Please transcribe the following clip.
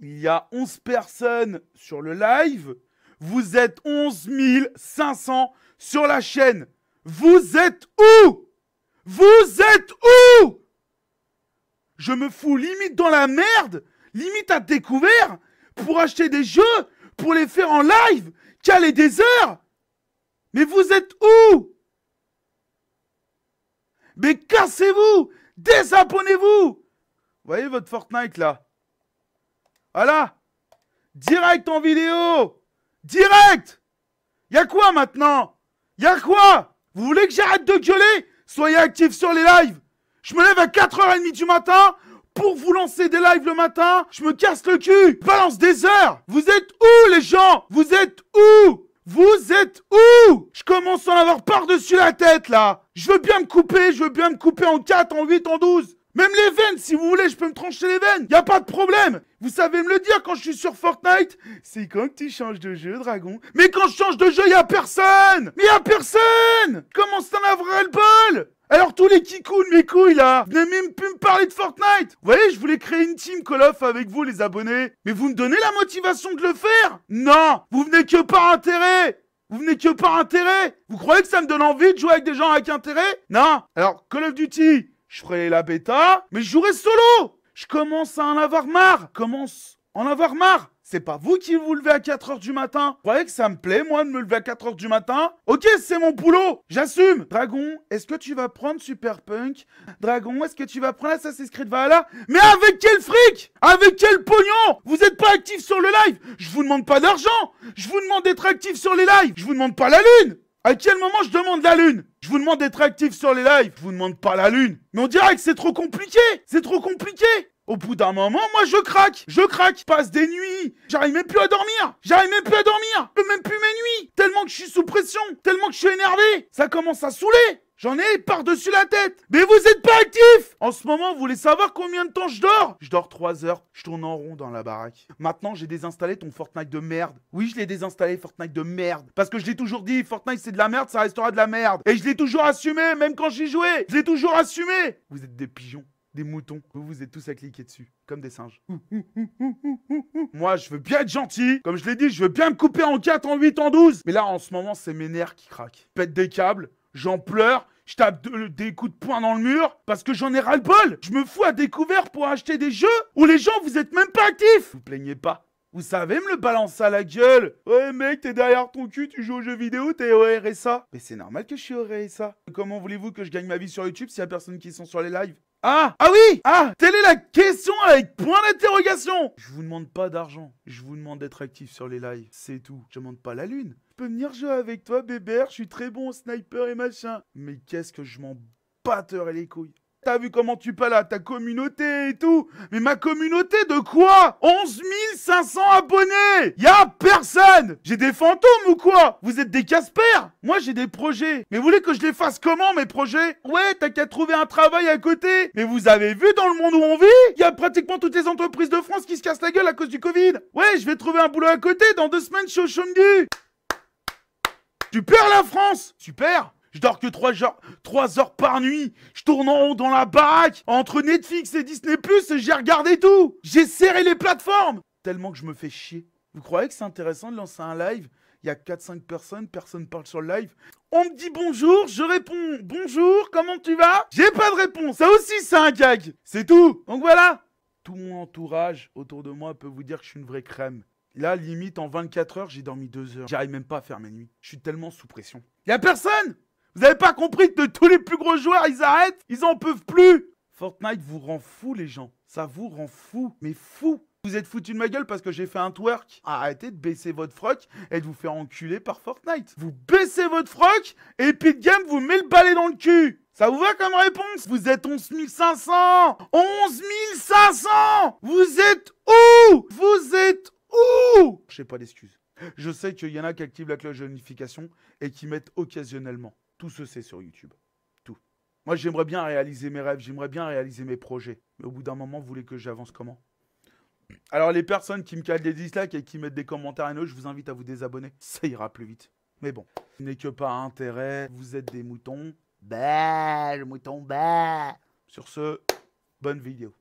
il y a 11 personnes sur le live. Vous êtes 11 500 sur la chaîne. Vous êtes où Vous êtes où Je me fous limite dans la merde, limite à découvert, pour acheter des jeux, pour les faire en live, caler des heures. Mais vous êtes où Mais cassez-vous Désabonnez-vous Voyez votre Fortnite là voilà. Direct en vidéo. Direct. Y'a quoi maintenant Y'a quoi Vous voulez que j'arrête de gueuler Soyez actifs sur les lives. Je me lève à 4h30 du matin pour vous lancer des lives le matin. Je me casse le cul. Balance des heures. Vous êtes où les gens Vous êtes où Vous êtes où Je commence à en avoir par-dessus la tête là. Je veux bien me couper, je veux bien me couper en 4, en 8, en 12. Même les veines, si vous voulez, je peux me trancher les veines. Y a pas de problème. Vous savez me le dire quand je suis sur Fortnite C'est quand tu changes de jeu, dragon. Mais quand je change de jeu, y a personne Mais y a personne Comment ça vraiment le bol alors tous les kikoun, mes couilles là, venez même plus me parler de Fortnite Vous voyez, je voulais créer une team Call of avec vous les abonnés, mais vous me donnez la motivation de le faire Non Vous venez que par intérêt vous venez que par intérêt Vous croyez que ça me donne envie de jouer avec des gens avec intérêt Non Alors, Call of Duty, je ferai la bêta, mais je jouerai solo Je commence à en avoir marre Commence en avoir marre c'est pas vous qui vous levez à 4h du matin. Vous croyez que ça me plaît, moi, de me lever à 4h du matin Ok, c'est mon boulot, j'assume Dragon, est-ce que tu vas prendre Super Punk Dragon, est-ce que tu vas prendre Assassin's Creed Valhalla Mais avec quel fric Avec quel pognon Vous êtes pas actif sur le live Je vous demande pas d'argent Je vous demande d'être actif sur les lives Je vous demande pas la lune à quel moment je demande la lune Je vous demande d'être actif sur les lives. Je vous demande pas la lune. Mais on dirait que c'est trop compliqué. C'est trop compliqué. Au bout d'un moment, moi je craque, je craque, je passe des nuits, j'arrive même plus à dormir, j'arrive même plus à dormir, je peux même plus mes nuits, tellement que je suis sous pression, tellement que je suis énervé, ça commence à saouler, j'en ai par-dessus la tête. Mais vous êtes pas actif. En ce moment, vous voulez savoir combien de temps je dors Je dors 3 heures, je tourne en rond dans la baraque. Maintenant, j'ai désinstallé ton Fortnite de merde. Oui, je l'ai désinstallé, Fortnite de merde. Parce que je l'ai toujours dit, Fortnite c'est de la merde, ça restera de la merde. Et je l'ai toujours assumé, même quand j'y jouais. Je l'ai toujours assumé. Vous êtes des pigeons des moutons. Vous vous êtes tous à cliquer dessus, comme des singes. Moi, je veux bien être gentil. Comme je l'ai dit, je veux bien me couper en 4, en 8, en 12. Mais là, en ce moment, c'est mes nerfs qui craquent. Pète des câbles, j'en pleure, je tape des coups de poing dans le mur parce que j'en ai ras-le-bol. Je me fous à découvert pour acheter des jeux où les gens vous êtes même pas actifs. Vous plaignez pas. Vous savez me le balancer à la gueule. Ouais mec, t'es derrière ton cul, tu joues aux jeux vidéo, t'es au RSA. Mais c'est normal que je suis au RSA. Comment voulez-vous que je gagne ma vie sur YouTube s'il y a personne qui sont sur les lives ah Ah oui Ah Telle est la question avec point d'interrogation Je vous demande pas d'argent. Je vous demande d'être actif sur les lives. C'est tout. Je demande pas la lune. Je peux venir jouer avec toi, bébé Je suis très bon au sniper et machin. Mais qu'est-ce que je m'en batteurai les couilles T'as vu comment tu parles à ta communauté et tout Mais ma communauté de quoi 11 500 abonnés Y'a personne J'ai des fantômes ou quoi Vous êtes des casse Moi j'ai des projets. Mais vous voulez que je les fasse comment mes projets Ouais, t'as qu'à trouver un travail à côté. Mais vous avez vu dans le monde où on vit Il y a pratiquement toutes les entreprises de France qui se cassent la gueule à cause du Covid. Ouais, je vais trouver un boulot à côté. Dans deux semaines, je suis Tu perds la France Super je dors que 3 heures, par nuit. Je tourne en haut dans la baraque. Entre Netflix et Disney ⁇ j'ai regardé tout. J'ai serré les plateformes. Tellement que je me fais chier. Vous croyez que c'est intéressant de lancer un live Il y a 4-5 personnes, personne parle sur le live. On me dit bonjour, je réponds bonjour, comment tu vas J'ai pas de réponse. Ça aussi, c'est un gag. C'est tout. Donc voilà. Tout mon entourage autour de moi peut vous dire que je suis une vraie crème. Là, limite, en 24 heures, j'ai dormi 2 heures. J'arrive même pas à faire mes nuits. Je suis tellement sous pression. Y a personne vous avez pas compris que tous les plus gros joueurs, ils arrêtent Ils en peuvent plus Fortnite vous rend fou, les gens. Ça vous rend fou, mais fou vous êtes foutu de ma gueule parce que j'ai fait un twerk. Arrêtez de baisser votre froc et de vous faire enculer par Fortnite. Vous baissez votre froc et Pit Game vous met le balai dans le cul. Ça vous va comme réponse Vous êtes 11 500 11 500 Vous êtes où Vous êtes où Je sais pas d'excuses. Je sais qu'il y en a qui activent la cloche de notification et qui mettent occasionnellement. Tout se sait sur YouTube. Tout. Moi, j'aimerais bien réaliser mes rêves, j'aimerais bien réaliser mes projets. Mais au bout d'un moment, vous voulez que j'avance comment Alors, les personnes qui me calent des dislikes et qui mettent des commentaires nous, je vous invite à vous désabonner. Ça ira plus vite. Mais bon, ce n'est que par intérêt. Vous êtes des moutons. Bah, le mouton, bah. Sur ce, bonne vidéo.